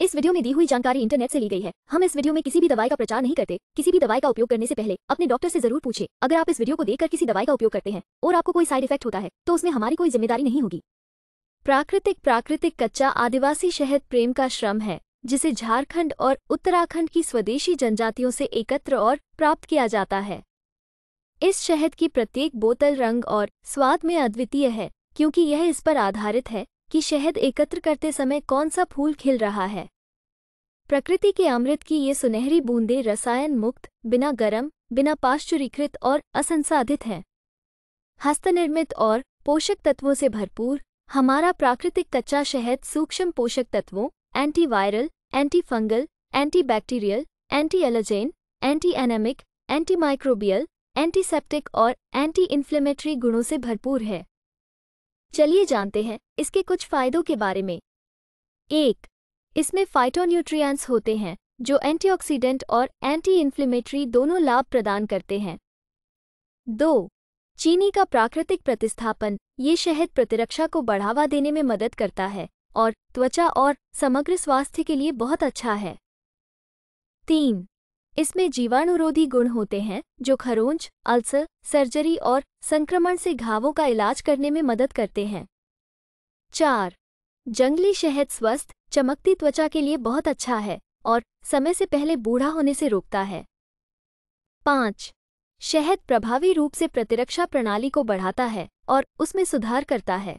इस वीडियो में दी हुई जानकारी इंटरनेट से ली गई है हम इस वीडियो में किसी भी दवाई का प्रचार नहीं करते किसी भी दवाई का उपयोग करने से पहले अपने डॉक्टर से जरूर पूछे अगर आप इस वीडियो को देखकर किसी दवाई का उपयोग करते हैं और आपको कोई साइड इफेक्ट होता है तो उसमें हमारी कोई जिम्मेदारी नहीं होगी प्राकृतिक प्राकृतिक कच्चा आदिवासी शहद प्रेम का श्रम है जिसे झारखंड और उत्तराखंड की स्वदेशी जनजातियों से एकत्र और प्राप्त किया जाता है इस शहद की प्रत्येक बोतल रंग और स्वाद में अद्वितीय है क्योंकि यह इस पर आधारित है कि शहद एकत्र करते समय कौन सा फूल खिल रहा है प्रकृति के अमृत की ये सुनहरी बूंदें रसायन मुक्त बिना गर्म बिना पाश्चुरीकृत और असंसाधित हैं हस्तनिर्मित और पोषक तत्वों से भरपूर हमारा प्राकृतिक कच्चा शहद सूक्ष्म पोषक तत्वों antiviral antifungal antibacterial anti allergen anti anaemic antimicrobial antiseptic और एंटी इन्फ्लेमेटरी गुणों से भरपूर है चलिए जानते हैं इसके कुछ फायदों के बारे में एक इसमें फाइटोन्यूट्रिएंट्स होते हैं जो एंटीऑक्सीडेंट और एंटी इन्फ्लेमेटरी दोनों लाभ प्रदान करते हैं दो चीनी का प्राकृतिक प्रतिस्थापन ये शहद प्रतिरक्षा को बढ़ावा देने में मदद करता है और त्वचा और समग्र स्वास्थ्य के लिए बहुत अच्छा है तीन इसमें जीवाणुरोधी गुण होते हैं जो खरोंच अल्सर सर्जरी और संक्रमण से घावों का इलाज करने में मदद करते हैं चार जंगली शहद स्वस्थ चमकती त्वचा के लिए बहुत अच्छा है और समय से पहले बूढ़ा होने से रोकता है पाँच शहद प्रभावी रूप से प्रतिरक्षा प्रणाली को बढ़ाता है और उसमें सुधार करता है